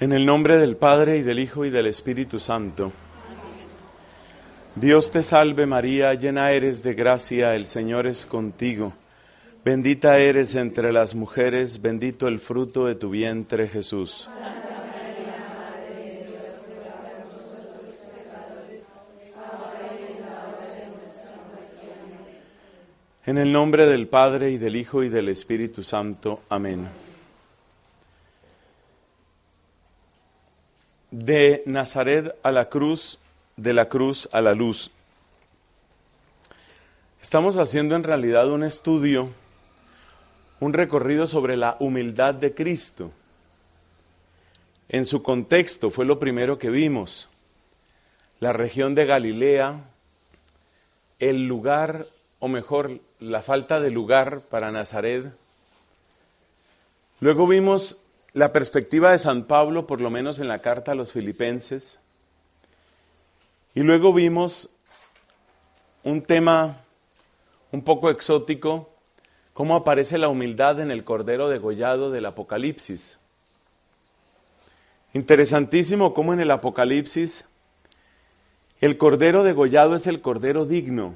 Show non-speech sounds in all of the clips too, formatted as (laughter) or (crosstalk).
En el nombre del Padre y del Hijo y del Espíritu Santo. Dios te salve María, llena eres de gracia, el Señor es contigo. Bendita eres entre las mujeres, bendito el fruto de tu vientre Jesús. En el nombre del Padre y del Hijo y del Espíritu Santo. Amén. de Nazaret a la cruz, de la cruz a la luz. Estamos haciendo en realidad un estudio, un recorrido sobre la humildad de Cristo. En su contexto fue lo primero que vimos, la región de Galilea, el lugar, o mejor, la falta de lugar para Nazaret. Luego vimos la perspectiva de San Pablo, por lo menos en la carta a los filipenses, y luego vimos un tema un poco exótico, cómo aparece la humildad en el Cordero degollado del Apocalipsis. Interesantísimo cómo en el Apocalipsis el Cordero degollado es el Cordero digno.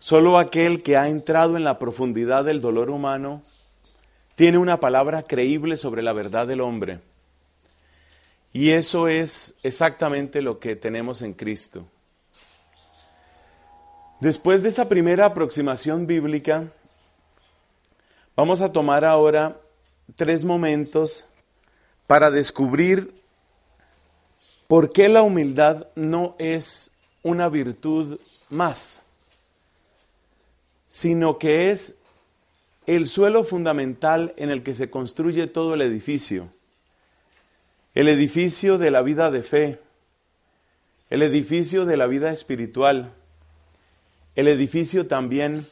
Solo aquel que ha entrado en la profundidad del dolor humano tiene una palabra creíble sobre la verdad del hombre. Y eso es exactamente lo que tenemos en Cristo. Después de esa primera aproximación bíblica, vamos a tomar ahora tres momentos para descubrir por qué la humildad no es una virtud más, sino que es el suelo fundamental en el que se construye todo el edificio, el edificio de la vida de fe, el edificio de la vida espiritual, el edificio también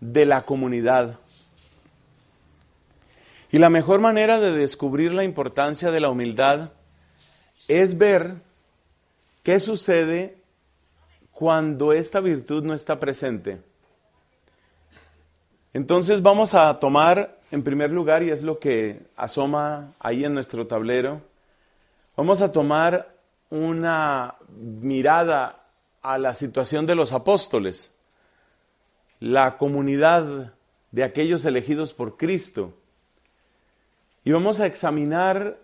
de la comunidad. Y la mejor manera de descubrir la importancia de la humildad es ver qué sucede cuando esta virtud no está presente. Entonces vamos a tomar en primer lugar, y es lo que asoma ahí en nuestro tablero, vamos a tomar una mirada a la situación de los apóstoles, la comunidad de aquellos elegidos por Cristo. Y vamos a examinar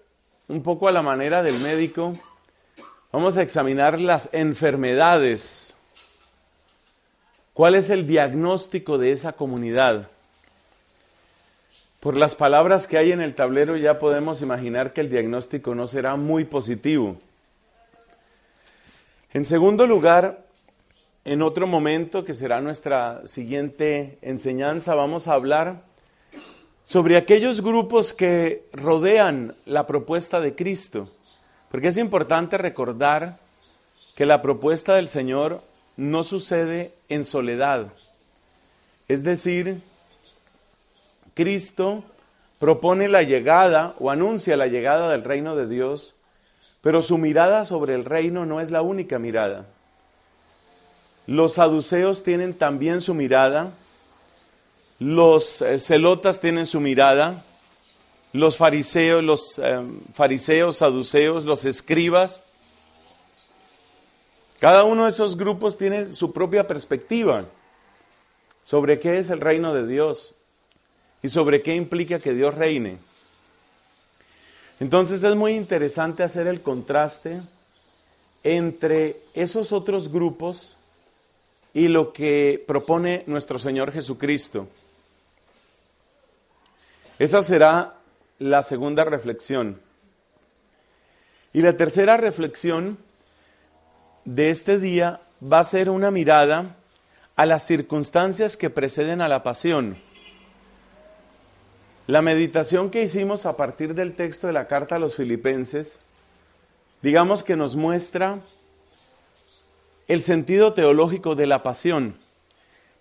un poco a la manera del médico, vamos a examinar las enfermedades ¿Cuál es el diagnóstico de esa comunidad? Por las palabras que hay en el tablero ya podemos imaginar que el diagnóstico no será muy positivo. En segundo lugar, en otro momento que será nuestra siguiente enseñanza, vamos a hablar sobre aquellos grupos que rodean la propuesta de Cristo, porque es importante recordar que la propuesta del Señor no sucede en soledad. Es decir, Cristo propone la llegada o anuncia la llegada del reino de Dios, pero su mirada sobre el reino no es la única mirada. Los saduceos tienen también su mirada, los eh, celotas tienen su mirada, los fariseos, los eh, fariseos, saduceos, los escribas, cada uno de esos grupos tiene su propia perspectiva sobre qué es el reino de Dios y sobre qué implica que Dios reine. Entonces es muy interesante hacer el contraste entre esos otros grupos y lo que propone nuestro Señor Jesucristo. Esa será la segunda reflexión. Y la tercera reflexión de este día va a ser una mirada a las circunstancias que preceden a la pasión. La meditación que hicimos a partir del texto de la carta a los filipenses, digamos que nos muestra el sentido teológico de la pasión,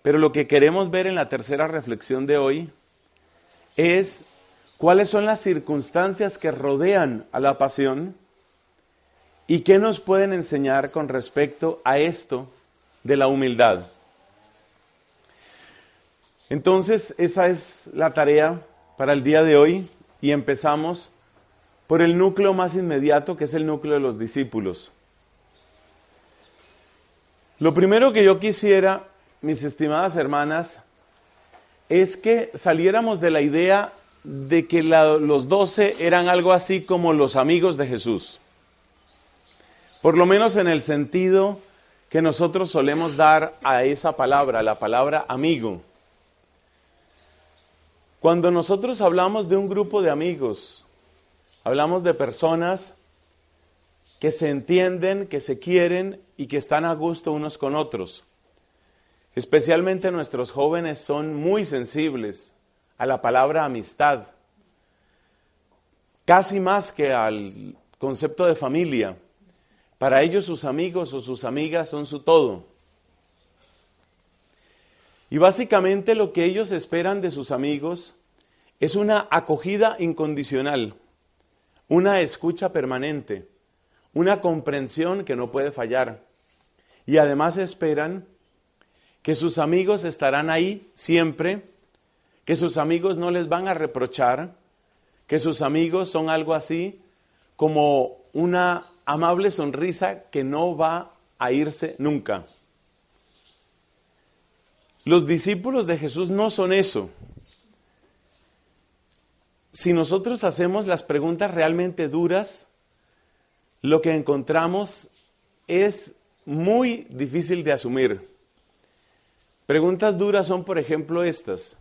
pero lo que queremos ver en la tercera reflexión de hoy es cuáles son las circunstancias que rodean a la pasión ¿Y qué nos pueden enseñar con respecto a esto de la humildad? Entonces, esa es la tarea para el día de hoy y empezamos por el núcleo más inmediato, que es el núcleo de los discípulos. Lo primero que yo quisiera, mis estimadas hermanas, es que saliéramos de la idea de que los doce eran algo así como los amigos de Jesús. Por lo menos en el sentido que nosotros solemos dar a esa palabra, la palabra amigo. Cuando nosotros hablamos de un grupo de amigos, hablamos de personas que se entienden, que se quieren y que están a gusto unos con otros. Especialmente nuestros jóvenes son muy sensibles a la palabra amistad, casi más que al concepto de familia. Para ellos sus amigos o sus amigas son su todo. Y básicamente lo que ellos esperan de sus amigos es una acogida incondicional, una escucha permanente, una comprensión que no puede fallar. Y además esperan que sus amigos estarán ahí siempre, que sus amigos no les van a reprochar, que sus amigos son algo así como una amable sonrisa que no va a irse nunca. Los discípulos de Jesús no son eso. Si nosotros hacemos las preguntas realmente duras, lo que encontramos es muy difícil de asumir. Preguntas duras son, por ejemplo, estas.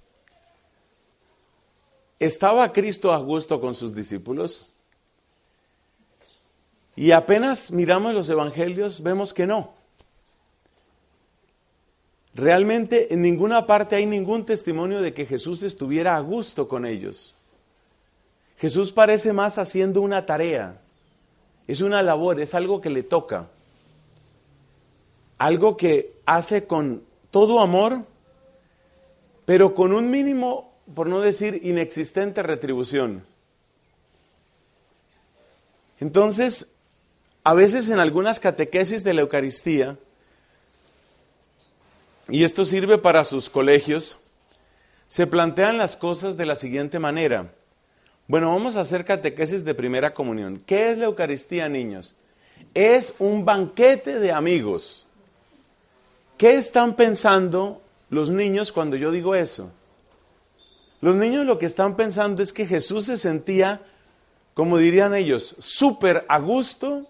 ¿Estaba Cristo a gusto con sus discípulos? Y apenas miramos los evangelios, vemos que no. Realmente en ninguna parte hay ningún testimonio de que Jesús estuviera a gusto con ellos. Jesús parece más haciendo una tarea, es una labor, es algo que le toca, algo que hace con todo amor, pero con un mínimo, por no decir inexistente retribución. Entonces, a veces en algunas catequesis de la Eucaristía, y esto sirve para sus colegios, se plantean las cosas de la siguiente manera. Bueno, vamos a hacer catequesis de primera comunión. ¿Qué es la Eucaristía, niños? Es un banquete de amigos. ¿Qué están pensando los niños cuando yo digo eso? Los niños lo que están pensando es que Jesús se sentía, como dirían ellos, súper a gusto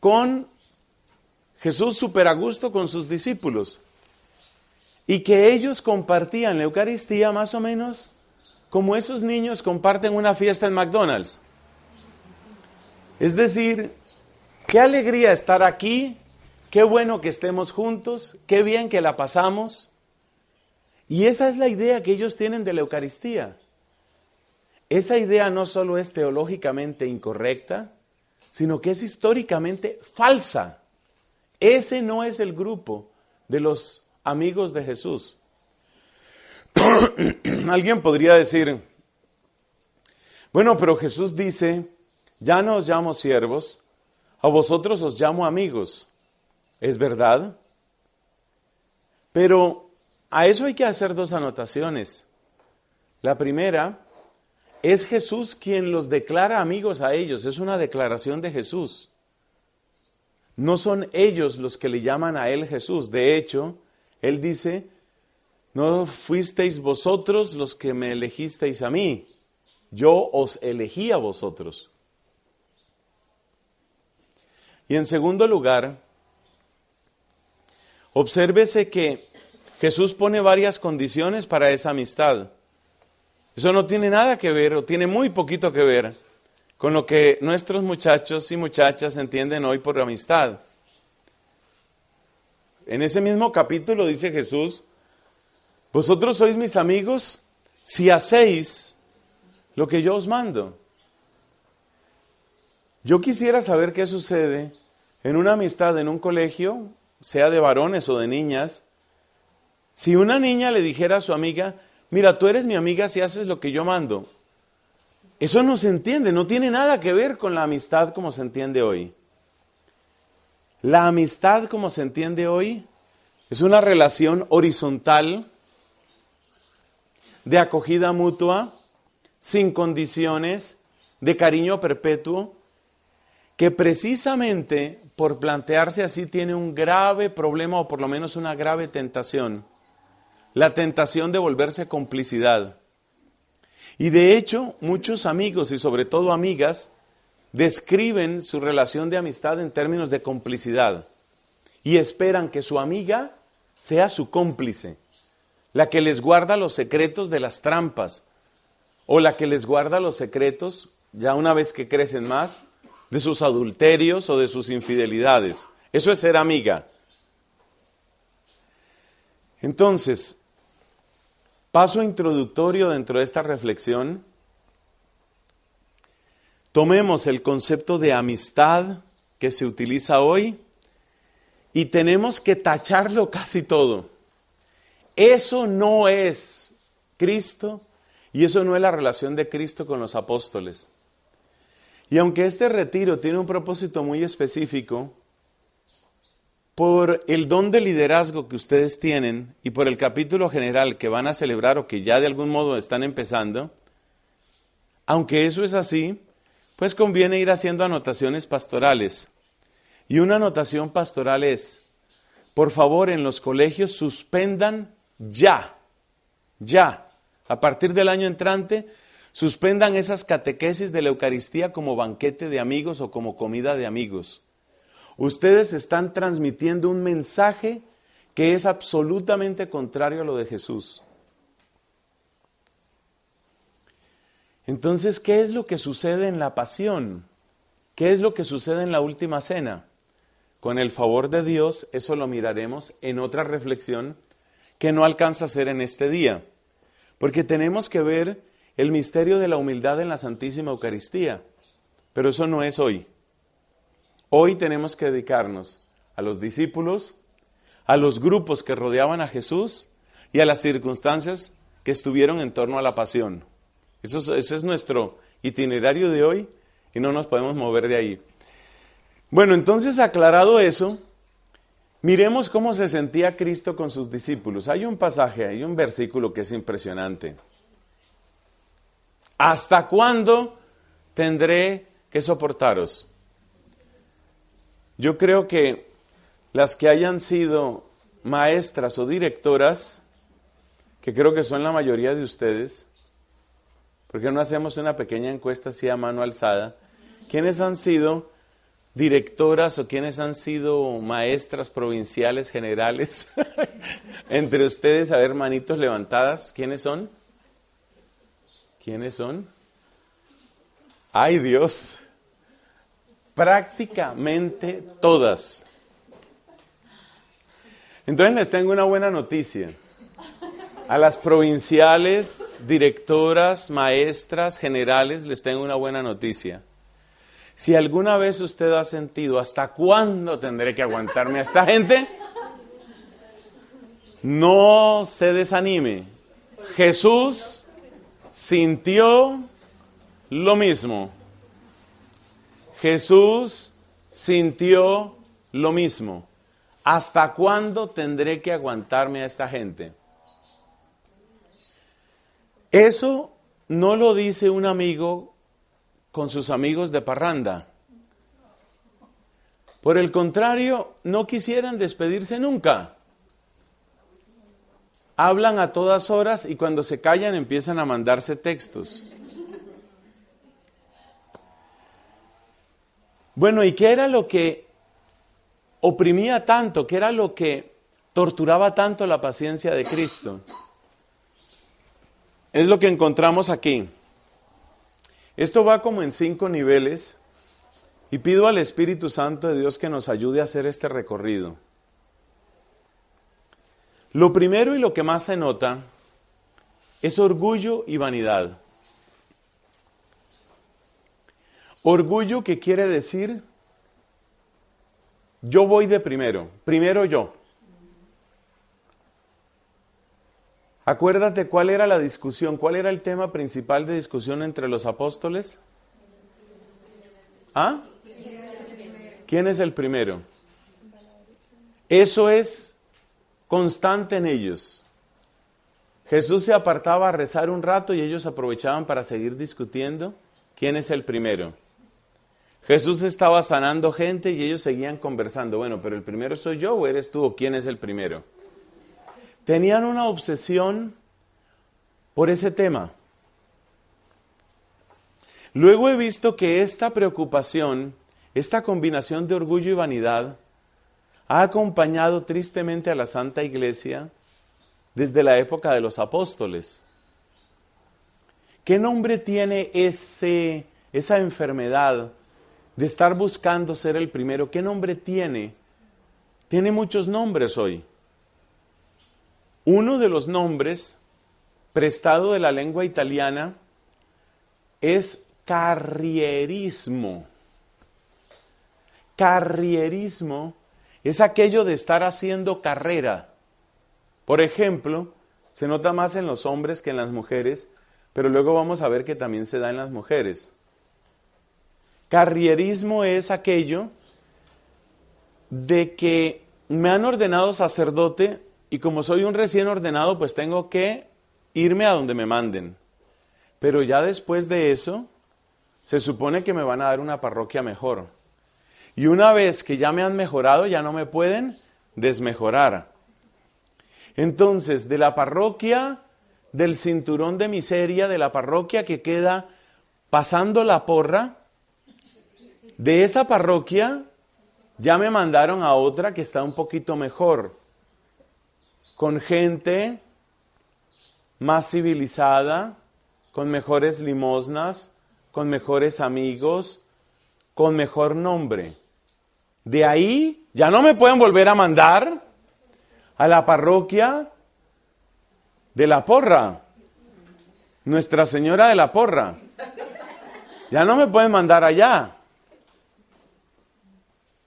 con Jesús superagusto con sus discípulos y que ellos compartían la Eucaristía más o menos como esos niños comparten una fiesta en McDonald's. Es decir, qué alegría estar aquí, qué bueno que estemos juntos, qué bien que la pasamos. Y esa es la idea que ellos tienen de la Eucaristía. Esa idea no solo es teológicamente incorrecta, sino que es históricamente falsa. Ese no es el grupo de los amigos de Jesús. (clears throat) Alguien podría decir, bueno, pero Jesús dice, ya no os llamo siervos, a vosotros os llamo amigos. ¿Es verdad? Pero a eso hay que hacer dos anotaciones. La primera es Jesús quien los declara amigos a ellos, es una declaración de Jesús. No son ellos los que le llaman a Él Jesús. De hecho, Él dice, no fuisteis vosotros los que me elegisteis a mí, yo os elegí a vosotros. Y en segundo lugar, obsérvese que Jesús pone varias condiciones para esa amistad. Eso no tiene nada que ver o tiene muy poquito que ver con lo que nuestros muchachos y muchachas entienden hoy por amistad. En ese mismo capítulo dice Jesús, vosotros sois mis amigos si hacéis lo que yo os mando. Yo quisiera saber qué sucede en una amistad en un colegio, sea de varones o de niñas, si una niña le dijera a su amiga, mira, tú eres mi amiga si haces lo que yo mando. Eso no se entiende, no tiene nada que ver con la amistad como se entiende hoy. La amistad como se entiende hoy es una relación horizontal de acogida mutua, sin condiciones, de cariño perpetuo, que precisamente por plantearse así tiene un grave problema o por lo menos una grave tentación la tentación de volverse complicidad. Y de hecho, muchos amigos y sobre todo amigas describen su relación de amistad en términos de complicidad y esperan que su amiga sea su cómplice, la que les guarda los secretos de las trampas o la que les guarda los secretos, ya una vez que crecen más, de sus adulterios o de sus infidelidades. Eso es ser amiga. Entonces, paso introductorio dentro de esta reflexión. Tomemos el concepto de amistad que se utiliza hoy y tenemos que tacharlo casi todo. Eso no es Cristo y eso no es la relación de Cristo con los apóstoles. Y aunque este retiro tiene un propósito muy específico, por el don de liderazgo que ustedes tienen y por el capítulo general que van a celebrar o que ya de algún modo están empezando, aunque eso es así, pues conviene ir haciendo anotaciones pastorales. Y una anotación pastoral es, por favor, en los colegios suspendan ya, ya, a partir del año entrante, suspendan esas catequesis de la Eucaristía como banquete de amigos o como comida de amigos. Ustedes están transmitiendo un mensaje que es absolutamente contrario a lo de Jesús. Entonces, ¿qué es lo que sucede en la pasión? ¿Qué es lo que sucede en la última cena? Con el favor de Dios, eso lo miraremos en otra reflexión que no alcanza a ser en este día, porque tenemos que ver el misterio de la humildad en la Santísima Eucaristía, pero eso no es hoy. Hoy tenemos que dedicarnos a los discípulos, a los grupos que rodeaban a Jesús y a las circunstancias que estuvieron en torno a la pasión. Eso es, ese es nuestro itinerario de hoy y no nos podemos mover de ahí. Bueno, entonces aclarado eso, miremos cómo se sentía Cristo con sus discípulos. Hay un pasaje, hay un versículo que es impresionante. ¿Hasta cuándo tendré que soportaros? Yo creo que las que hayan sido maestras o directoras, que creo que son la mayoría de ustedes, porque no hacemos una pequeña encuesta así a mano alzada, ¿quiénes han sido directoras o quiénes han sido maestras provinciales, generales? (laughs) Entre ustedes, a ver, manitos levantadas, ¿quiénes son? ¿Quiénes son? ¡Ay Dios! Prácticamente todas. Entonces les tengo una buena noticia. A las provinciales, directoras, maestras, generales, les tengo una buena noticia. Si alguna vez usted ha sentido, ¿hasta cuándo tendré que aguantarme a esta gente? No se desanime. Jesús sintió lo mismo. Jesús sintió lo mismo. ¿Hasta cuándo tendré que aguantarme a esta gente? Eso no lo dice un amigo con sus amigos de parranda. Por el contrario, no quisieran despedirse nunca. Hablan a todas horas y cuando se callan empiezan a mandarse textos. Bueno, ¿y qué era lo que oprimía tanto? ¿Qué era lo que torturaba tanto la paciencia de Cristo? Es lo que encontramos aquí. Esto va como en cinco niveles y pido al Espíritu Santo de Dios que nos ayude a hacer este recorrido. Lo primero y lo que más se nota es orgullo y vanidad. Orgullo que quiere decir, yo voy de primero, primero yo. Acuérdate cuál era la discusión, cuál era el tema principal de discusión entre los apóstoles. ¿Ah? ¿Quién es el primero? Eso es constante en ellos. Jesús se apartaba a rezar un rato y ellos aprovechaban para seguir discutiendo quién es el primero. Jesús estaba sanando gente y ellos seguían conversando. Bueno, pero el primero soy yo o eres tú o quién es el primero. Tenían una obsesión por ese tema. Luego he visto que esta preocupación, esta combinación de orgullo y vanidad, ha acompañado tristemente a la Santa Iglesia desde la época de los apóstoles. ¿Qué nombre tiene ese, esa enfermedad de estar buscando ser el primero. ¿Qué nombre tiene? Tiene muchos nombres hoy. Uno de los nombres prestado de la lengua italiana es carrierismo. Carrierismo es aquello de estar haciendo carrera. Por ejemplo, se nota más en los hombres que en las mujeres, pero luego vamos a ver que también se da en las mujeres. Carrierismo es aquello de que me han ordenado sacerdote y como soy un recién ordenado, pues tengo que irme a donde me manden. Pero ya después de eso, se supone que me van a dar una parroquia mejor. Y una vez que ya me han mejorado, ya no me pueden desmejorar. Entonces, de la parroquia, del cinturón de miseria, de la parroquia que queda pasando la porra, de esa parroquia ya me mandaron a otra que está un poquito mejor, con gente más civilizada, con mejores limosnas, con mejores amigos, con mejor nombre. De ahí ya no me pueden volver a mandar a la parroquia de la porra, Nuestra Señora de la porra. Ya no me pueden mandar allá.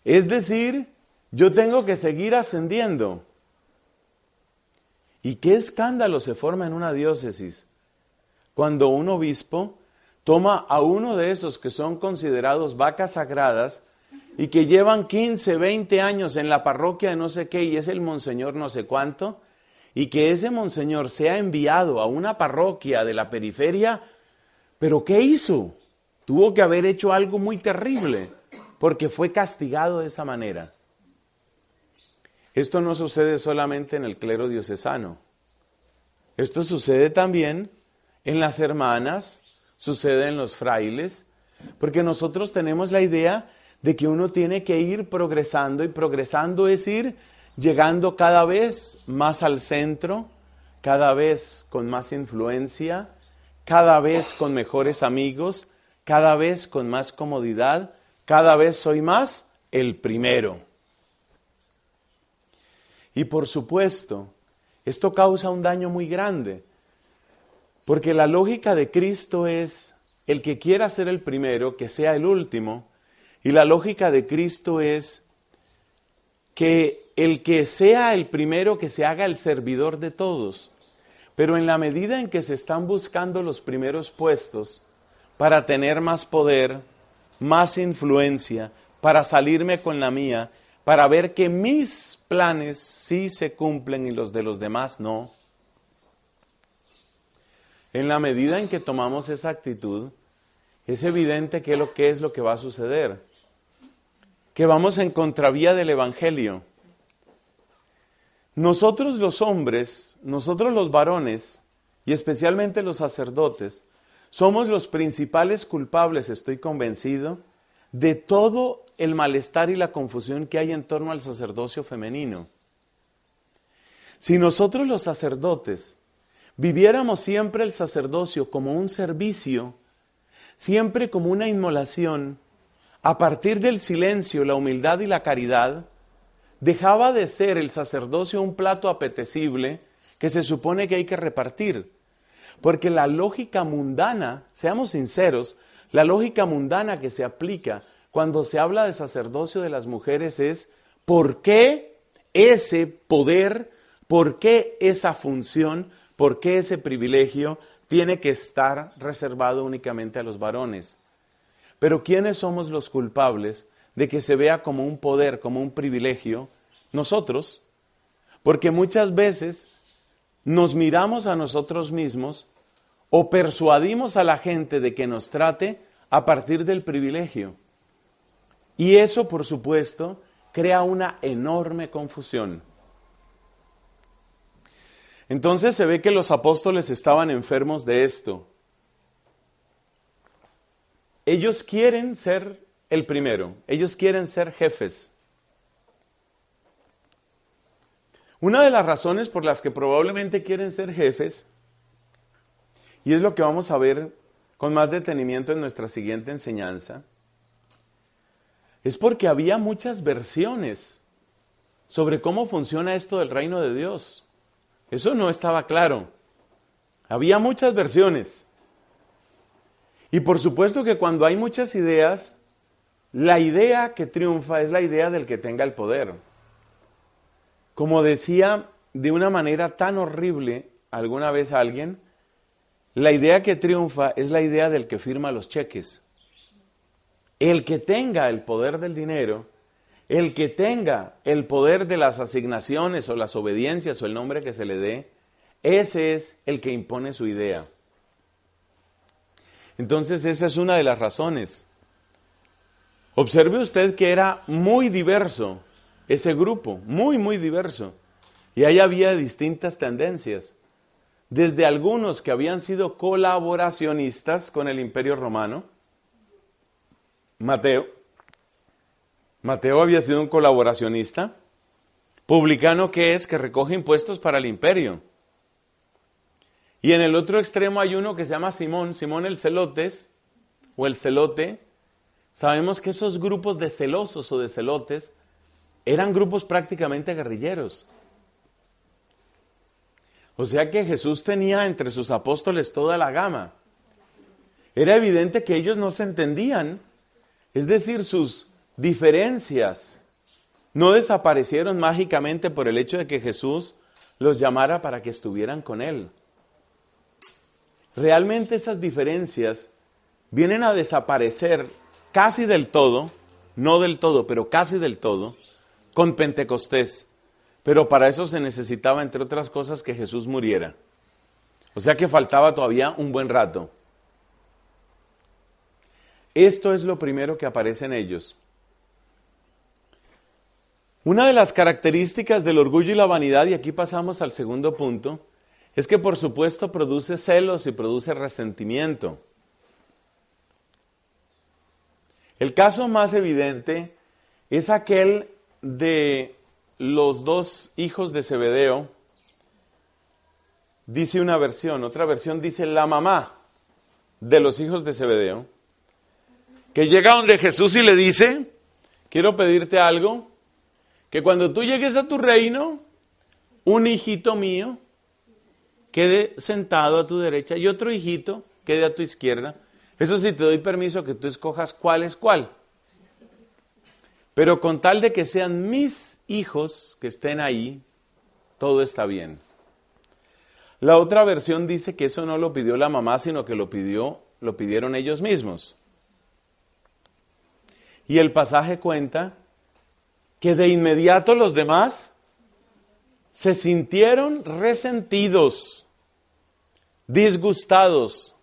Es decir, yo tengo que seguir ascendiendo. ¿Y qué escándalo se forma en una diócesis cuando un obispo toma a uno de esos que son considerados vacas sagradas y que llevan 15, 20 años en la parroquia de no sé qué y es el monseñor no sé cuánto, y que ese monseñor sea enviado a una parroquia de la periferia, pero ¿qué hizo? Tuvo que haber hecho algo muy terrible porque fue castigado de esa manera. Esto no sucede solamente en el clero diocesano. Esto sucede también en las hermanas, sucede en los frailes, porque nosotros tenemos la idea de que uno tiene que ir progresando y progresando es ir llegando cada vez más al centro, cada vez con más influencia, cada vez con mejores amigos, cada vez con más comodidad, cada vez soy más el primero. Y por supuesto, esto causa un daño muy grande, porque la lógica de Cristo es el que quiera ser el primero, que sea el último, y la lógica de Cristo es que el que sea el primero, que se haga el servidor de todos. Pero en la medida en que se están buscando los primeros puestos para tener más poder, más influencia para salirme con la mía, para ver que mis planes sí se cumplen y los de los demás no. En la medida en que tomamos esa actitud, es evidente que lo que es lo que va a suceder, que vamos en contravía del Evangelio. Nosotros los hombres, nosotros los varones, y especialmente los sacerdotes, somos los principales culpables, estoy convencido, de todo el malestar y la confusión que hay en torno al sacerdocio femenino. Si nosotros los sacerdotes viviéramos siempre el sacerdocio como un servicio, siempre como una inmolación, a partir del silencio, la humildad y la caridad, dejaba de ser el sacerdocio un plato apetecible que se supone que hay que repartir porque la lógica mundana, seamos sinceros, la lógica mundana que se aplica cuando se habla de sacerdocio de las mujeres es ¿por qué ese poder, por qué esa función, por qué ese privilegio tiene que estar reservado únicamente a los varones? Pero ¿quiénes somos los culpables de que se vea como un poder, como un privilegio? Nosotros. Porque muchas veces nos miramos a nosotros mismos o persuadimos a la gente de que nos trate a partir del privilegio. Y eso, por supuesto, crea una enorme confusión. Entonces se ve que los apóstoles estaban enfermos de esto. Ellos quieren ser el primero, ellos quieren ser jefes. Una de las razones por las que probablemente quieren ser jefes y es lo que vamos a ver con más detenimiento en nuestra siguiente enseñanza. Es porque había muchas versiones sobre cómo funciona esto del reino de Dios. Eso no estaba claro. Había muchas versiones. Y por supuesto que cuando hay muchas ideas, la idea que triunfa es la idea del que tenga el poder. Como decía de una manera tan horrible alguna vez alguien, la idea que triunfa es la idea del que firma los cheques. El que tenga el poder del dinero, el que tenga el poder de las asignaciones o las obediencias o el nombre que se le dé, ese es el que impone su idea. Entonces esa es una de las razones. Observe usted que era muy diverso ese grupo, muy, muy diverso. Y ahí había distintas tendencias desde algunos que habían sido colaboracionistas con el imperio romano. Mateo, Mateo había sido un colaboracionista, publicano que es, que recoge impuestos para el imperio. Y en el otro extremo hay uno que se llama Simón, Simón el celotes o el celote. Sabemos que esos grupos de celosos o de celotes eran grupos prácticamente guerrilleros. O sea que Jesús tenía entre sus apóstoles toda la gama. Era evidente que ellos no se entendían, es decir, sus diferencias no desaparecieron mágicamente por el hecho de que Jesús los llamara para que estuvieran con Él. Realmente esas diferencias vienen a desaparecer casi del todo, no del todo, pero casi del todo, con Pentecostés. Pero para eso se necesitaba, entre otras cosas, que Jesús muriera. O sea que faltaba todavía un buen rato. Esto es lo primero que aparece en ellos. Una de las características del orgullo y la vanidad, y aquí pasamos al segundo punto, es que por supuesto produce celos y produce resentimiento. El caso más evidente es aquel de los dos hijos de Zebedeo, dice una versión, otra versión dice la mamá de los hijos de Zebedeo, que llega donde Jesús y le dice, quiero pedirte algo, que cuando tú llegues a tu reino, un hijito mío quede sentado a tu derecha y otro hijito quede a tu izquierda. Eso sí, te doy permiso que tú escojas cuál es cuál. Pero con tal de que sean mis hijos que estén ahí, todo está bien. La otra versión dice que eso no lo pidió la mamá, sino que lo pidió, lo pidieron ellos mismos. Y el pasaje cuenta que de inmediato los demás se sintieron resentidos, disgustados,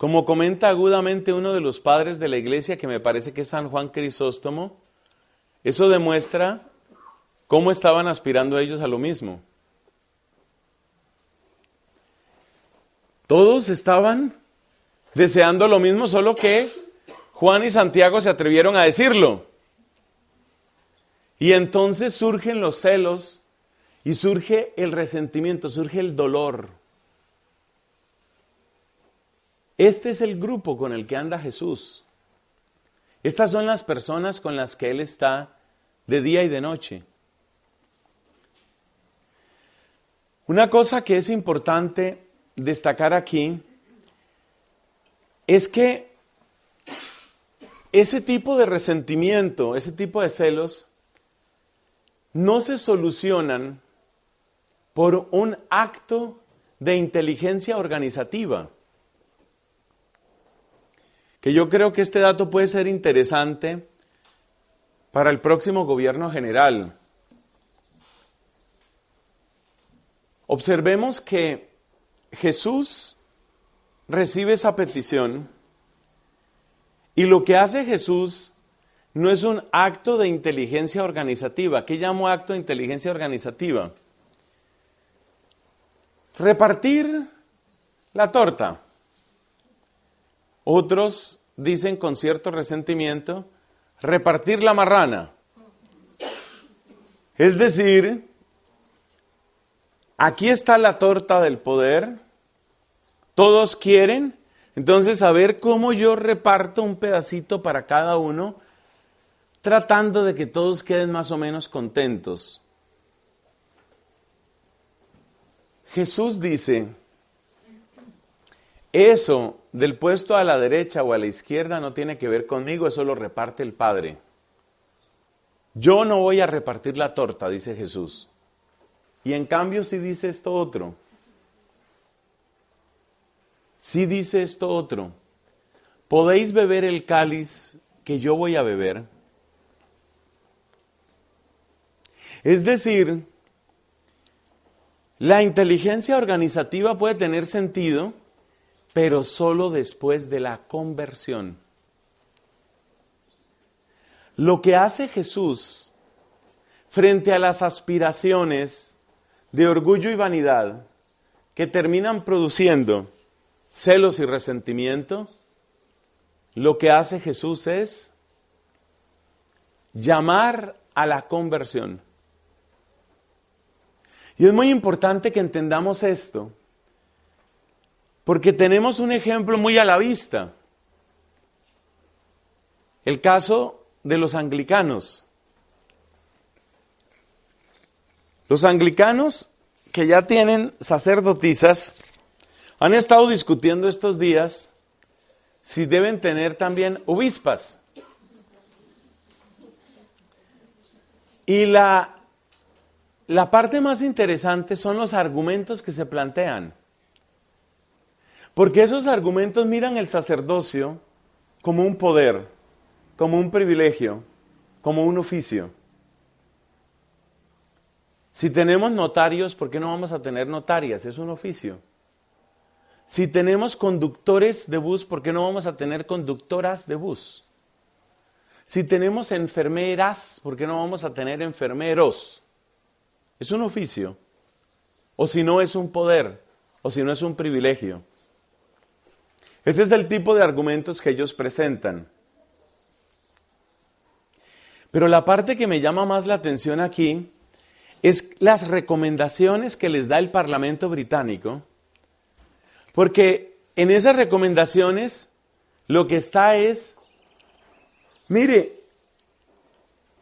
como comenta agudamente uno de los padres de la iglesia, que me parece que es San Juan Crisóstomo, eso demuestra cómo estaban aspirando ellos a lo mismo. Todos estaban deseando lo mismo, solo que Juan y Santiago se atrevieron a decirlo. Y entonces surgen los celos y surge el resentimiento, surge el dolor. Este es el grupo con el que anda Jesús. Estas son las personas con las que Él está de día y de noche. Una cosa que es importante destacar aquí es que ese tipo de resentimiento, ese tipo de celos, no se solucionan por un acto de inteligencia organizativa que yo creo que este dato puede ser interesante para el próximo gobierno general. Observemos que Jesús recibe esa petición y lo que hace Jesús no es un acto de inteligencia organizativa. ¿Qué llamo acto de inteligencia organizativa? Repartir la torta. Otros dicen con cierto resentimiento, repartir la marrana. Es decir, aquí está la torta del poder, todos quieren, entonces a ver cómo yo reparto un pedacito para cada uno, tratando de que todos queden más o menos contentos. Jesús dice, eso del puesto a la derecha o a la izquierda no tiene que ver conmigo, eso lo reparte el Padre. Yo no voy a repartir la torta, dice Jesús. Y en cambio si dice esto otro. Si dice esto otro. ¿Podéis beber el cáliz que yo voy a beber? Es decir, la inteligencia organizativa puede tener sentido pero solo después de la conversión. Lo que hace Jesús frente a las aspiraciones de orgullo y vanidad que terminan produciendo celos y resentimiento, lo que hace Jesús es llamar a la conversión. Y es muy importante que entendamos esto, porque tenemos un ejemplo muy a la vista. El caso de los anglicanos. Los anglicanos que ya tienen sacerdotisas han estado discutiendo estos días si deben tener también obispas. Y la, la parte más interesante son los argumentos que se plantean. Porque esos argumentos miran el sacerdocio como un poder, como un privilegio, como un oficio. Si tenemos notarios, ¿por qué no vamos a tener notarias? Es un oficio. Si tenemos conductores de bus, ¿por qué no vamos a tener conductoras de bus? Si tenemos enfermeras, ¿por qué no vamos a tener enfermeros? Es un oficio. O si no es un poder, o si no es un privilegio. Ese es el tipo de argumentos que ellos presentan. Pero la parte que me llama más la atención aquí es las recomendaciones que les da el Parlamento británico, porque en esas recomendaciones lo que está es, mire,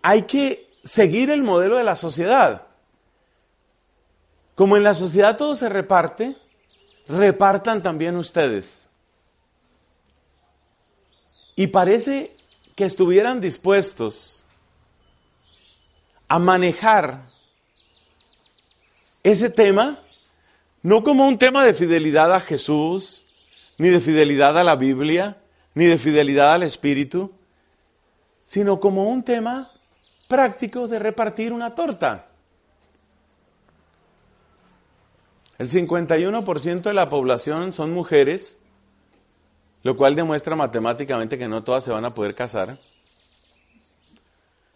hay que seguir el modelo de la sociedad. Como en la sociedad todo se reparte, repartan también ustedes. Y parece que estuvieran dispuestos a manejar ese tema no como un tema de fidelidad a Jesús, ni de fidelidad a la Biblia, ni de fidelidad al Espíritu, sino como un tema práctico de repartir una torta. El 51% de la población son mujeres lo cual demuestra matemáticamente que no todas se van a poder casar.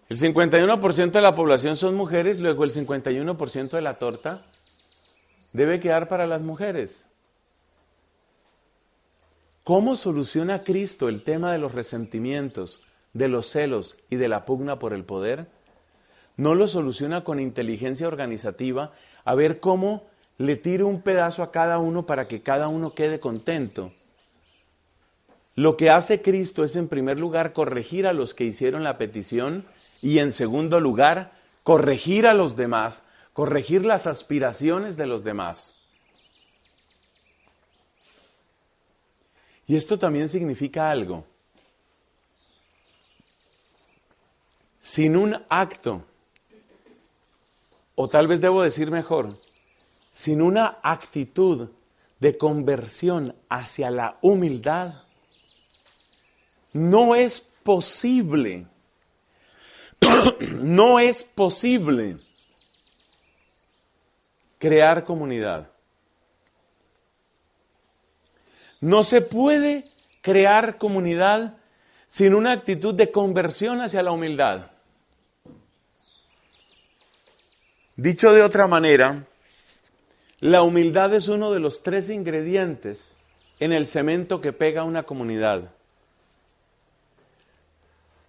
El 51% de la población son mujeres, luego el 51% de la torta debe quedar para las mujeres. ¿Cómo soluciona Cristo el tema de los resentimientos, de los celos y de la pugna por el poder? No lo soluciona con inteligencia organizativa, a ver cómo le tire un pedazo a cada uno para que cada uno quede contento. Lo que hace Cristo es en primer lugar corregir a los que hicieron la petición y en segundo lugar corregir a los demás, corregir las aspiraciones de los demás. Y esto también significa algo. Sin un acto, o tal vez debo decir mejor, sin una actitud de conversión hacia la humildad, no es posible. (clears throat) no es posible crear comunidad. No se puede crear comunidad sin una actitud de conversión hacia la humildad. Dicho de otra manera, la humildad es uno de los tres ingredientes en el cemento que pega una comunidad.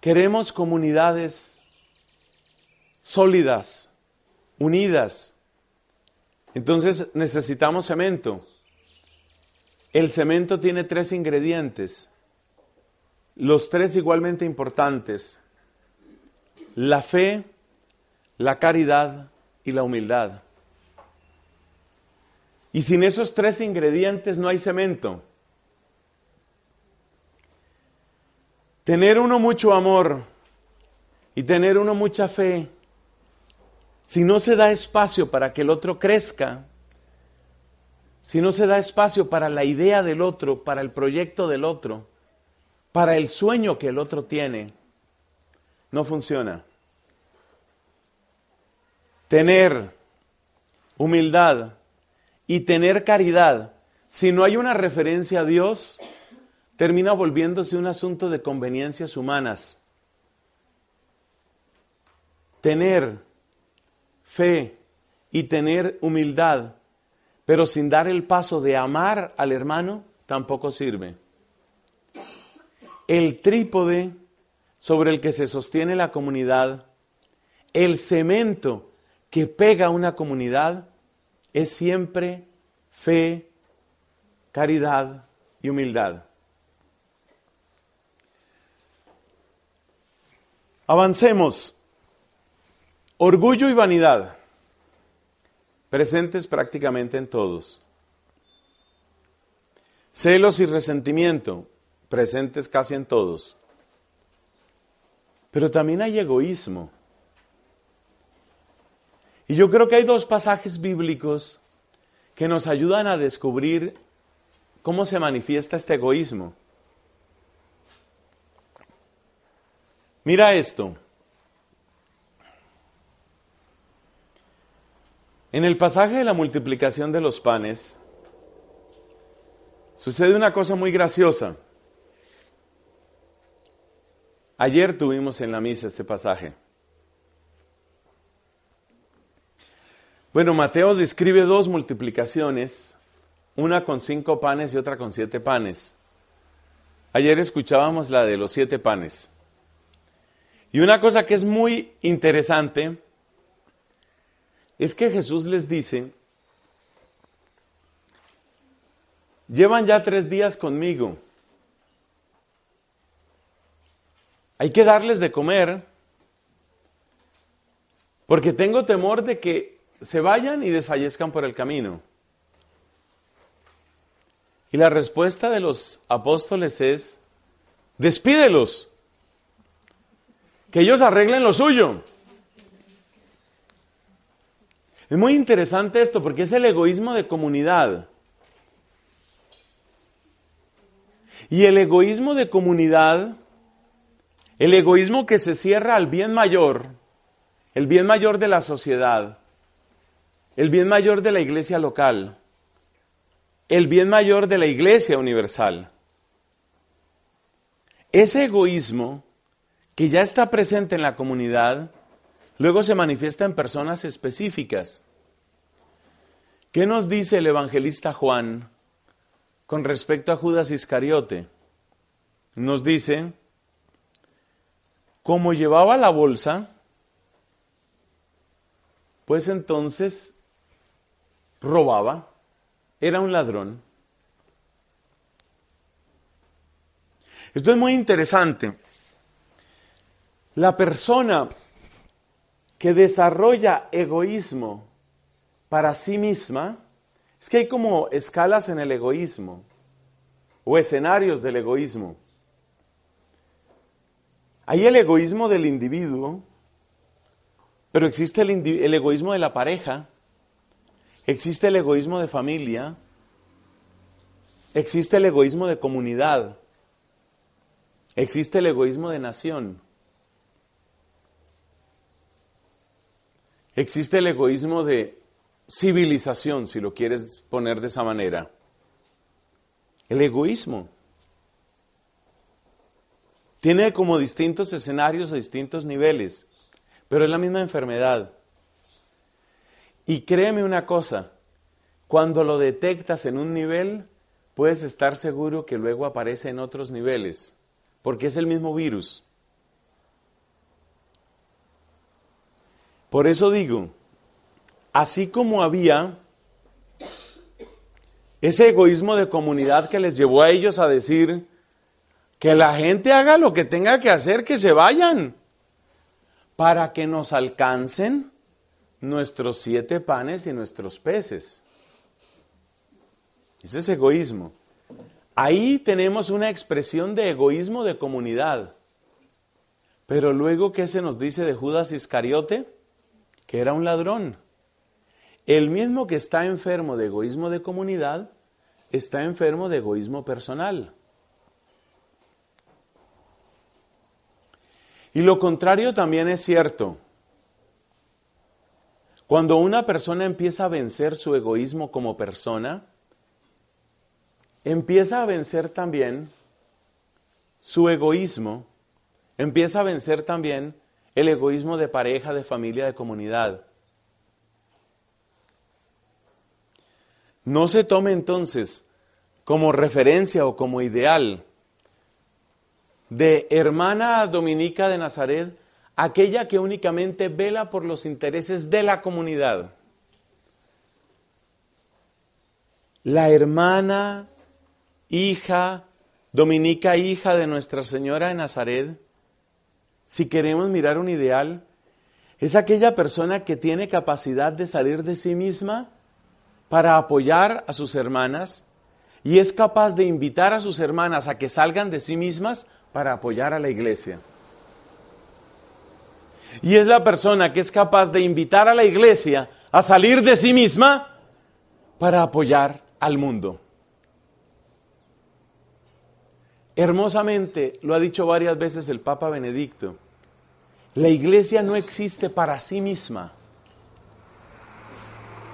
Queremos comunidades sólidas, unidas. Entonces necesitamos cemento. El cemento tiene tres ingredientes, los tres igualmente importantes. La fe, la caridad y la humildad. Y sin esos tres ingredientes no hay cemento. Tener uno mucho amor y tener uno mucha fe, si no se da espacio para que el otro crezca, si no se da espacio para la idea del otro, para el proyecto del otro, para el sueño que el otro tiene, no funciona. Tener humildad y tener caridad, si no hay una referencia a Dios, termina volviéndose un asunto de conveniencias humanas. Tener fe y tener humildad, pero sin dar el paso de amar al hermano, tampoco sirve. El trípode sobre el que se sostiene la comunidad, el cemento que pega una comunidad, es siempre fe, caridad y humildad. Avancemos. Orgullo y vanidad, presentes prácticamente en todos. Celos y resentimiento, presentes casi en todos. Pero también hay egoísmo. Y yo creo que hay dos pasajes bíblicos que nos ayudan a descubrir cómo se manifiesta este egoísmo. Mira esto. En el pasaje de la multiplicación de los panes, sucede una cosa muy graciosa. Ayer tuvimos en la misa este pasaje. Bueno, Mateo describe dos multiplicaciones, una con cinco panes y otra con siete panes. Ayer escuchábamos la de los siete panes. Y una cosa que es muy interesante es que Jesús les dice, llevan ya tres días conmigo, hay que darles de comer, porque tengo temor de que se vayan y desfallezcan por el camino. Y la respuesta de los apóstoles es, despídelos que ellos arreglen lo suyo. Es muy interesante esto porque es el egoísmo de comunidad. Y el egoísmo de comunidad, el egoísmo que se cierra al bien mayor, el bien mayor de la sociedad, el bien mayor de la iglesia local, el bien mayor de la iglesia universal. Ese egoísmo que ya está presente en la comunidad, luego se manifiesta en personas específicas. ¿Qué nos dice el evangelista Juan con respecto a Judas Iscariote? Nos dice, como llevaba la bolsa, pues entonces robaba, era un ladrón. Esto es muy interesante la persona que desarrolla egoísmo para sí misma, es que hay como escalas en el egoísmo o escenarios del egoísmo. Hay el egoísmo del individuo, pero existe el, egoísmo de la pareja, existe el egoísmo de familia, existe el egoísmo de comunidad, existe el egoísmo de nación. Existe el egoísmo de civilización, si lo quieres poner de esa manera. El egoísmo. Tiene como distintos escenarios a distintos niveles, pero es la misma enfermedad. Y créeme una cosa, cuando lo detectas en un nivel, puedes estar seguro que luego aparece en otros niveles, porque es el mismo virus. Por eso digo, así como había ese egoísmo de comunidad que les llevó a ellos a decir, que la gente haga lo que tenga que hacer, que se vayan, para que nos alcancen nuestros siete panes y nuestros peces. Ese es egoísmo. Ahí tenemos una expresión de egoísmo de comunidad. Pero luego, ¿qué se nos dice de Judas Iscariote? que era un ladrón. El mismo que está enfermo de egoísmo de comunidad, está enfermo de egoísmo personal. Y lo contrario también es cierto. Cuando una persona empieza a vencer su egoísmo como persona, empieza a vencer también su egoísmo, empieza a vencer también el egoísmo de pareja, de familia, de comunidad. No se tome entonces como referencia o como ideal de hermana dominica de Nazaret aquella que únicamente vela por los intereses de la comunidad. La hermana, hija, dominica, hija de Nuestra Señora de Nazaret, si queremos mirar un ideal, es aquella persona que tiene capacidad de salir de sí misma para apoyar a sus hermanas y es capaz de invitar a sus hermanas a que salgan de sí mismas para apoyar a la iglesia. Y es la persona que es capaz de invitar a la iglesia a salir de sí misma para apoyar al mundo. Hermosamente lo ha dicho varias veces el Papa Benedicto. La iglesia no existe para sí misma.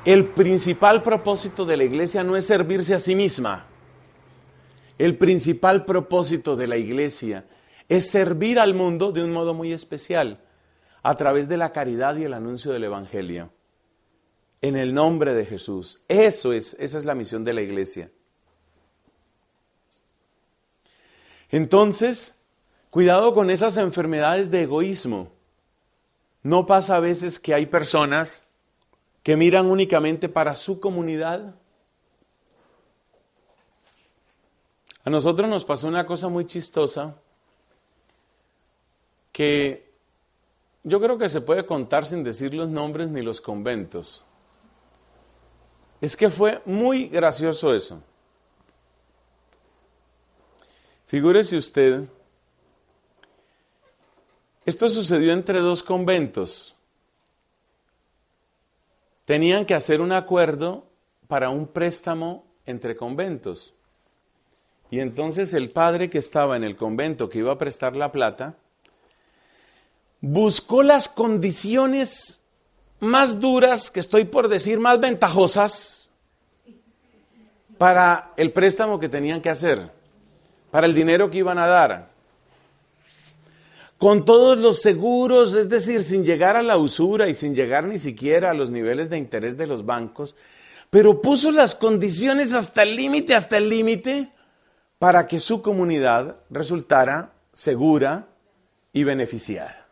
El principal propósito de la iglesia no es servirse a sí misma. El principal propósito de la iglesia es servir al mundo de un modo muy especial, a través de la caridad y el anuncio del Evangelio. En el nombre de Jesús. Eso es, esa es la misión de la iglesia. Entonces, Cuidado con esas enfermedades de egoísmo. ¿No pasa a veces que hay personas que miran únicamente para su comunidad? A nosotros nos pasó una cosa muy chistosa que yo creo que se puede contar sin decir los nombres ni los conventos. Es que fue muy gracioso eso. Figúrese usted esto sucedió entre dos conventos. Tenían que hacer un acuerdo para un préstamo entre conventos. Y entonces el padre que estaba en el convento que iba a prestar la plata, buscó las condiciones más duras, que estoy por decir, más ventajosas para el préstamo que tenían que hacer, para el dinero que iban a dar con todos los seguros, es decir, sin llegar a la usura y sin llegar ni siquiera a los niveles de interés de los bancos, pero puso las condiciones hasta el límite, hasta el límite, para que su comunidad resultara segura y beneficiada.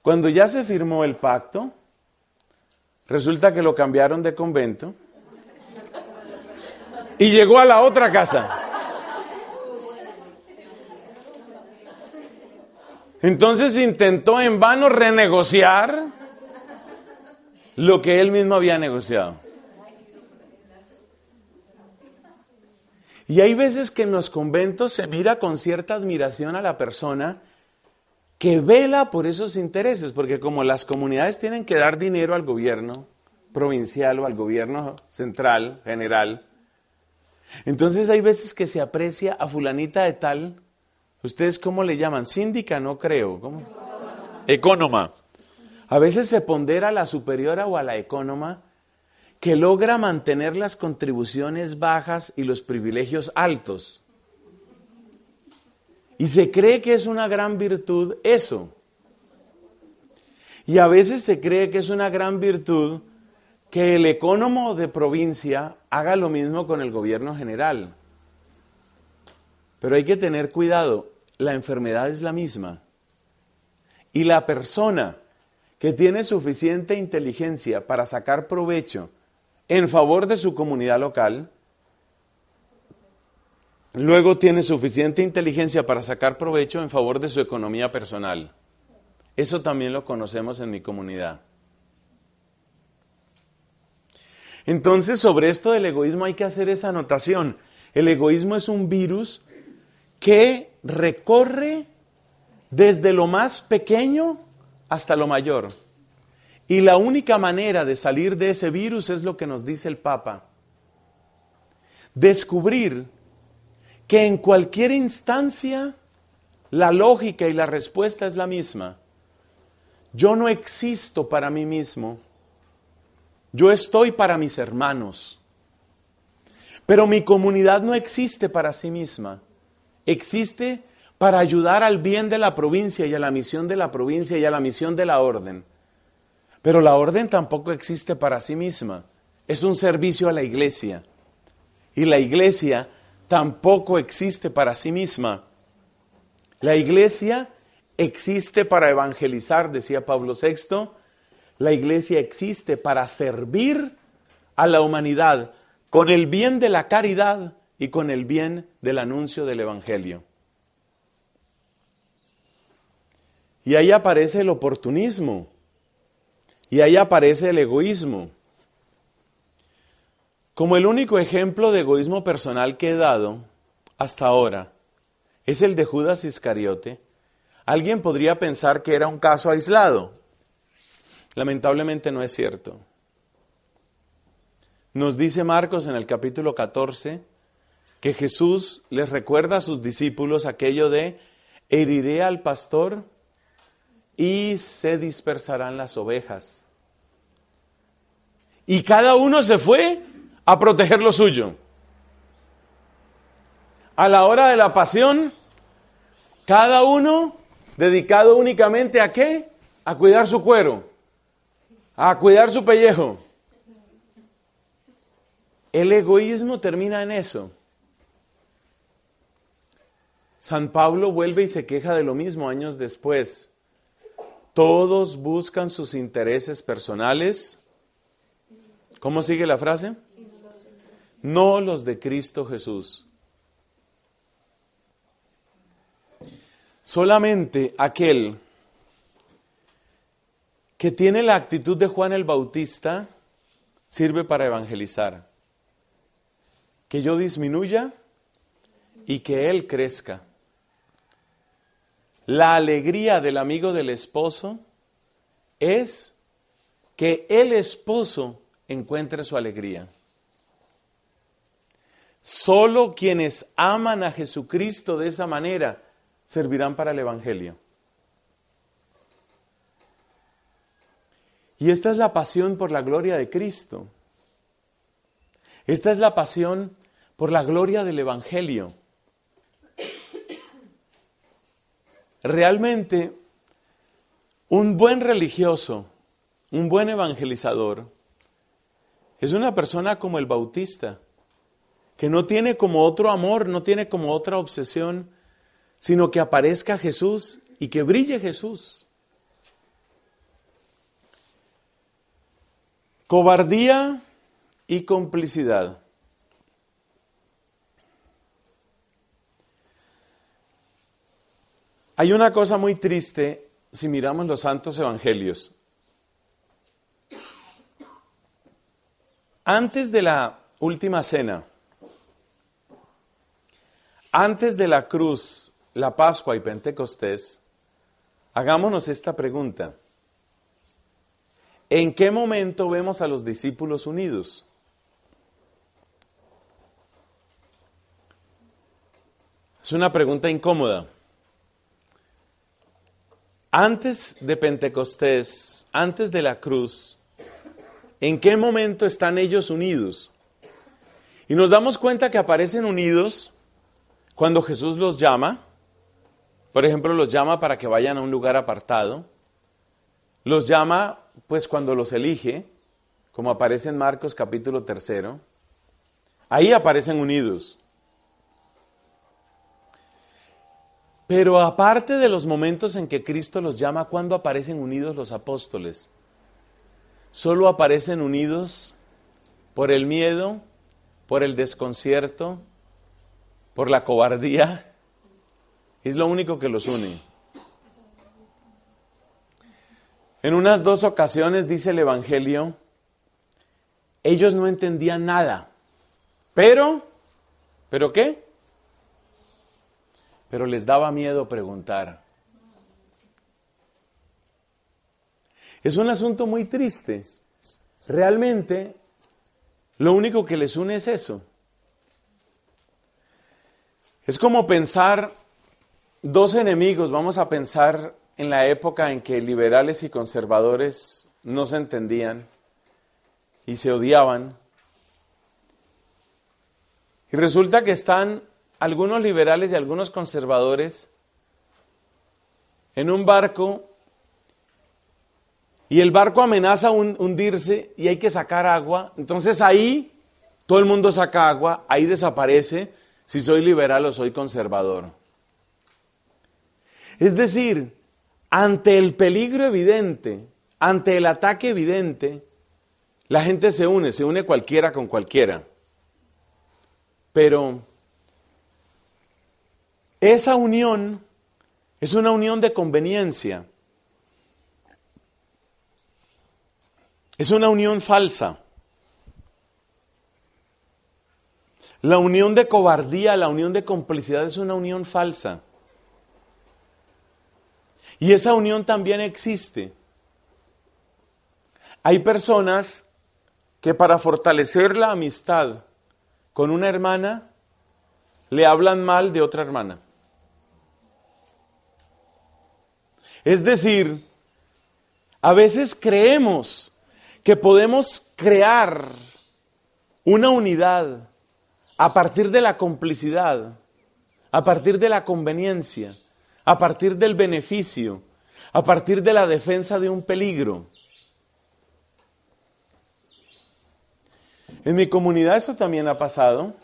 Cuando ya se firmó el pacto, resulta que lo cambiaron de convento y llegó a la otra casa. Entonces intentó en vano renegociar lo que él mismo había negociado. Y hay veces que en los conventos se mira con cierta admiración a la persona que vela por esos intereses, porque como las comunidades tienen que dar dinero al gobierno provincial o al gobierno central, general, entonces hay veces que se aprecia a fulanita de tal ¿Ustedes cómo le llaman? Síndica, no creo. ¿Cómo? Ecónoma. A veces se pondera a la superiora o a la ecónoma que logra mantener las contribuciones bajas y los privilegios altos. Y se cree que es una gran virtud eso. Y a veces se cree que es una gran virtud que el ecónomo de provincia haga lo mismo con el gobierno general. Pero hay que tener cuidado la enfermedad es la misma. Y la persona que tiene suficiente inteligencia para sacar provecho en favor de su comunidad local, luego tiene suficiente inteligencia para sacar provecho en favor de su economía personal. Eso también lo conocemos en mi comunidad. Entonces, sobre esto del egoísmo hay que hacer esa anotación. El egoísmo es un virus que recorre desde lo más pequeño hasta lo mayor. Y la única manera de salir de ese virus es lo que nos dice el Papa. Descubrir que en cualquier instancia la lógica y la respuesta es la misma. Yo no existo para mí mismo. Yo estoy para mis hermanos. Pero mi comunidad no existe para sí misma existe para ayudar al bien de la provincia y a la misión de la provincia y a la misión de la orden. Pero la orden tampoco existe para sí misma. Es un servicio a la iglesia. Y la iglesia tampoco existe para sí misma. La iglesia existe para evangelizar, decía Pablo VI. La iglesia existe para servir a la humanidad con el bien de la caridad y con el bien del anuncio del Evangelio. Y ahí aparece el oportunismo. Y ahí aparece el egoísmo. Como el único ejemplo de egoísmo personal que he dado hasta ahora es el de Judas Iscariote, alguien podría pensar que era un caso aislado. Lamentablemente no es cierto. Nos dice Marcos en el capítulo 14, Jesús les recuerda a sus discípulos aquello de, heriré al pastor y se dispersarán las ovejas. Y cada uno se fue a proteger lo suyo. A la hora de la pasión, cada uno dedicado únicamente a qué? A cuidar su cuero, a cuidar su pellejo. El egoísmo termina en eso. San Pablo vuelve y se queja de lo mismo años después. Todos buscan sus intereses personales. ¿Cómo sigue la frase? No los de Cristo Jesús. Solamente aquel que tiene la actitud de Juan el Bautista sirve para evangelizar. Que yo disminuya y que Él crezca. La alegría del amigo del esposo es que el esposo encuentre su alegría. Solo quienes aman a Jesucristo de esa manera servirán para el Evangelio. Y esta es la pasión por la gloria de Cristo. Esta es la pasión por la gloria del Evangelio. Realmente, un buen religioso, un buen evangelizador, es una persona como el bautista, que no tiene como otro amor, no tiene como otra obsesión, sino que aparezca Jesús y que brille Jesús. Cobardía y complicidad. Hay una cosa muy triste si miramos los santos evangelios. Antes de la última cena, antes de la cruz, la Pascua y Pentecostés, hagámonos esta pregunta. ¿En qué momento vemos a los discípulos unidos? Es una pregunta incómoda. Antes de Pentecostés, antes de la cruz, ¿en qué momento están ellos unidos? Y nos damos cuenta que aparecen unidos cuando Jesús los llama. Por ejemplo, los llama para que vayan a un lugar apartado. Los llama pues cuando los elige, como aparece en Marcos capítulo tercero. Ahí aparecen unidos. Pero aparte de los momentos en que Cristo los llama, ¿cuándo aparecen unidos los apóstoles? Solo aparecen unidos por el miedo, por el desconcierto, por la cobardía. Es lo único que los une. En unas dos ocasiones dice el Evangelio, ellos no entendían nada. Pero, ¿pero qué? pero les daba miedo preguntar. Es un asunto muy triste. Realmente, lo único que les une es eso. Es como pensar dos enemigos, vamos a pensar en la época en que liberales y conservadores no se entendían y se odiaban. Y resulta que están algunos liberales y algunos conservadores en un barco y el barco amenaza hundirse y hay que sacar agua. Entonces ahí todo el mundo saca agua, ahí desaparece si soy liberal o soy conservador. Es decir, ante el peligro evidente, ante el ataque evidente, la gente se une, se une cualquiera con cualquiera. Pero esa unión es una unión de conveniencia. Es una unión falsa. La unión de cobardía, la unión de complicidad es una unión falsa. Y esa unión también existe. Hay personas que para fortalecer la amistad con una hermana le hablan mal de otra hermana. Es decir, a veces creemos que podemos crear una unidad a partir de la complicidad, a partir de la conveniencia, a partir del beneficio, a partir de la defensa de un peligro. En mi comunidad eso también ha pasado.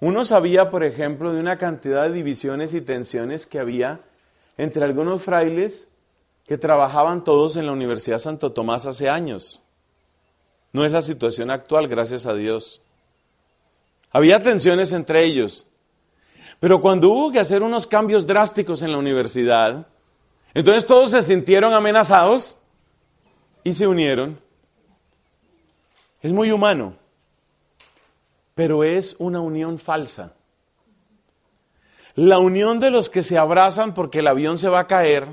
Uno sabía, por ejemplo, de una cantidad de divisiones y tensiones que había entre algunos frailes que trabajaban todos en la Universidad Santo Tomás hace años. No es la situación actual, gracias a Dios. Había tensiones entre ellos, pero cuando hubo que hacer unos cambios drásticos en la universidad, entonces todos se sintieron amenazados y se unieron. Es muy humano, pero es una unión falsa. La unión de los que se abrazan porque el avión se va a caer,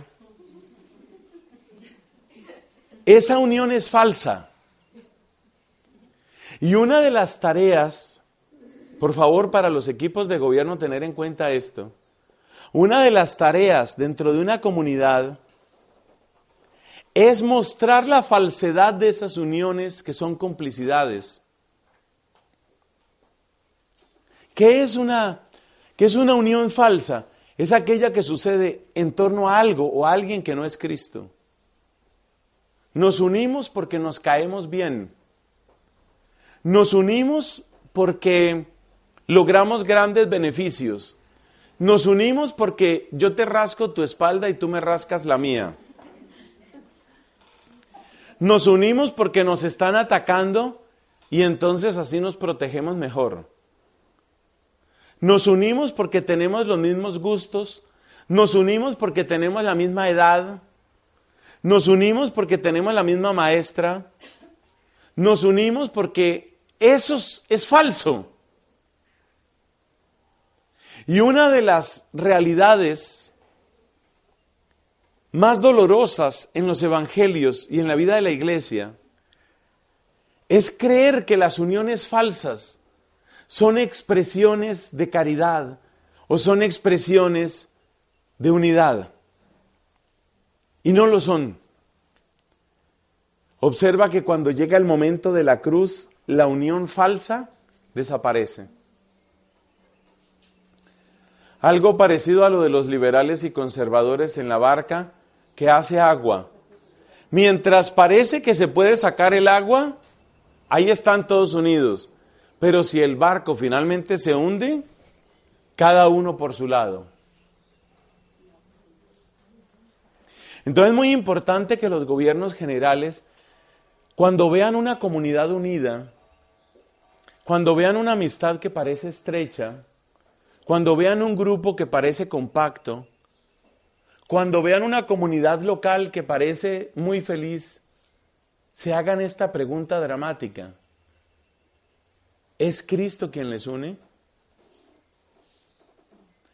esa unión es falsa. Y una de las tareas, por favor, para los equipos de gobierno tener en cuenta esto, una de las tareas dentro de una comunidad es mostrar la falsedad de esas uniones que son complicidades. ¿Qué es una ¿Qué es una unión falsa? Es aquella que sucede en torno a algo o a alguien que no es Cristo. Nos unimos porque nos caemos bien. Nos unimos porque logramos grandes beneficios. Nos unimos porque yo te rasco tu espalda y tú me rascas la mía. Nos unimos porque nos están atacando y entonces así nos protegemos mejor. Nos unimos porque tenemos los mismos gustos, nos unimos porque tenemos la misma edad, nos unimos porque tenemos la misma maestra, nos unimos porque eso es, falso. Y una de las realidades más dolorosas en los evangelios y en la vida de la iglesia es creer que las uniones falsas son expresiones de caridad o son expresiones de unidad. Y no lo son. Observa que cuando llega el momento de la cruz, la unión falsa desaparece. Algo parecido a lo de los liberales y conservadores en la barca que hace agua. Mientras parece que se puede sacar el agua, ahí están todos unidos. Pero si el barco finalmente se hunde, cada uno por su lado. Entonces es muy importante que los gobiernos generales, cuando vean una comunidad unida, cuando vean una amistad que parece estrecha, cuando vean un grupo que parece compacto, cuando vean una comunidad local que parece muy feliz, se hagan esta pregunta dramática. ¿Es Cristo quien les une?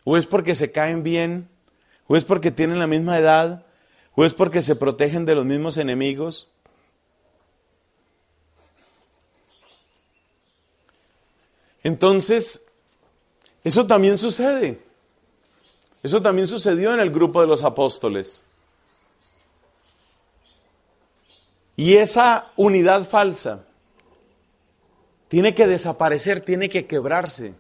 ¿O es porque se caen bien? ¿O es porque tienen la misma edad? ¿O es porque se protegen de los mismos enemigos? Entonces, eso también sucede. Eso también sucedió en el grupo de los apóstoles. Y esa unidad falsa tiene que desaparecer, tiene que quebrarse.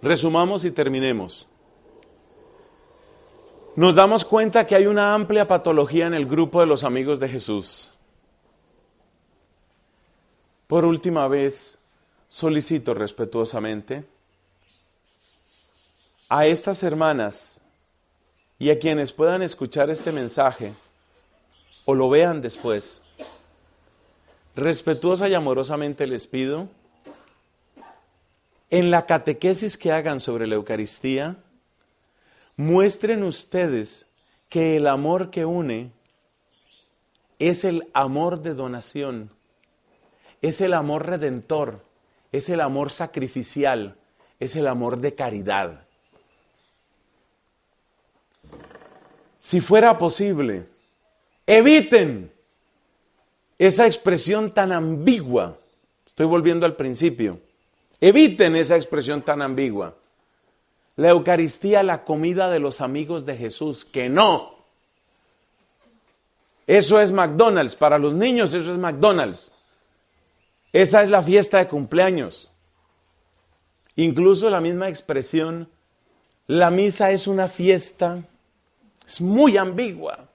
Resumamos y terminemos. Nos damos cuenta que hay una amplia patología en el grupo de los amigos de Jesús. Por última vez, solicito respetuosamente a estas hermanas y a quienes puedan escuchar este mensaje o lo vean después, Respetuosa y amorosamente les pido, en la catequesis que hagan sobre la Eucaristía, muestren ustedes que el amor que une es el amor de donación, es el amor redentor, es el amor sacrificial, es el amor de caridad. Si fuera posible, eviten esa expresión tan ambigua. Estoy volviendo al principio. Eviten esa expresión tan ambigua. La Eucaristía, la comida de los amigos de Jesús, que no. Eso es McDonald's, para los niños eso es McDonald's. Esa es la fiesta de cumpleaños. Incluso la misma expresión, la misa es una fiesta, es muy ambigua.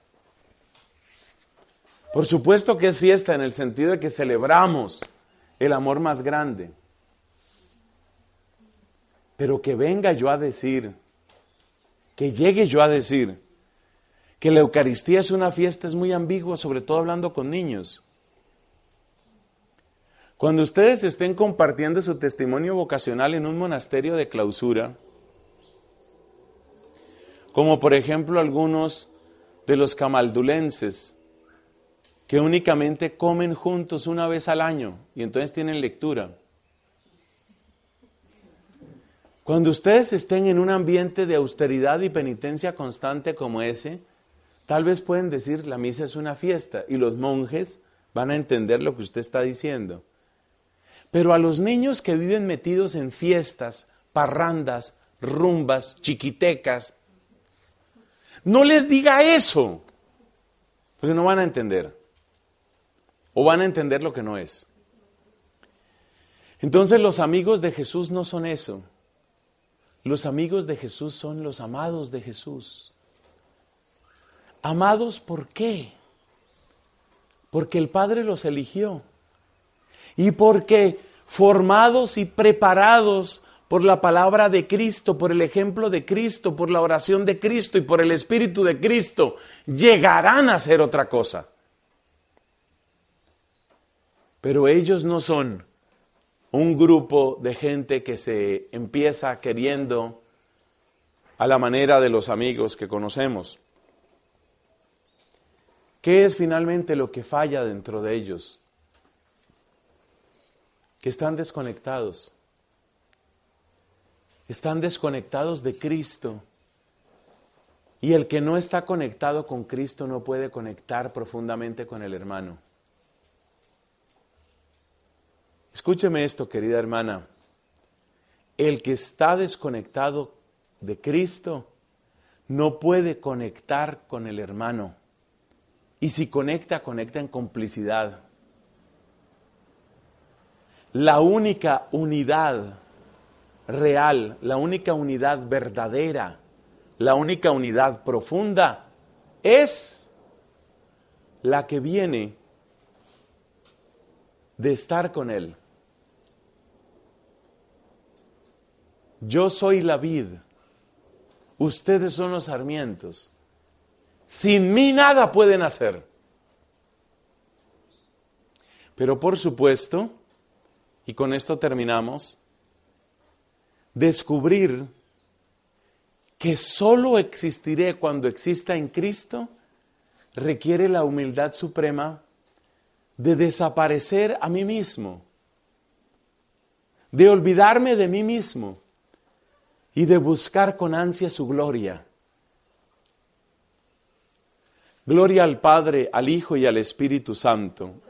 Por supuesto que es fiesta en el sentido de que celebramos el amor más grande. Pero que venga yo a decir, que llegue yo a decir, que la Eucaristía es una fiesta es muy ambigua, sobre todo hablando con niños. Cuando ustedes estén compartiendo su testimonio vocacional en un monasterio de clausura, como por ejemplo algunos de los camaldulenses, que únicamente comen juntos una vez al año y entonces tienen lectura. Cuando ustedes estén en un ambiente de austeridad y penitencia constante como ese, tal vez pueden decir la misa es una fiesta y los monjes van a entender lo que usted está diciendo. Pero a los niños que viven metidos en fiestas, parrandas, rumbas, chiquitecas, no les diga eso, porque no van a entender o van a entender lo que no es. Entonces los amigos de Jesús no son eso. Los amigos de Jesús son los amados de Jesús. Amados por qué? Porque el Padre los eligió. Y porque formados y preparados por la palabra de Cristo, por el ejemplo de Cristo, por la oración de Cristo y por el Espíritu de Cristo, llegarán a ser otra cosa. Pero ellos no son un grupo de gente que se empieza queriendo a la manera de los amigos que conocemos. ¿Qué es finalmente lo que falla dentro de ellos? Que están desconectados. Están desconectados de Cristo. Y el que no está conectado con Cristo no puede conectar profundamente con el hermano. Escúcheme esto, querida hermana. El que está desconectado de Cristo no puede conectar con el hermano. Y si conecta, conecta en complicidad. La única unidad real, la única unidad verdadera, la única unidad profunda es la que viene de estar con Él. Yo soy la vid, ustedes son los sarmientos. Sin mí nada pueden hacer. Pero por supuesto, y con esto terminamos, descubrir que solo existiré cuando exista en Cristo requiere la humildad suprema de desaparecer a mí mismo, de olvidarme de mí mismo y de buscar con ansia su gloria. Gloria al Padre, al Hijo y al Espíritu Santo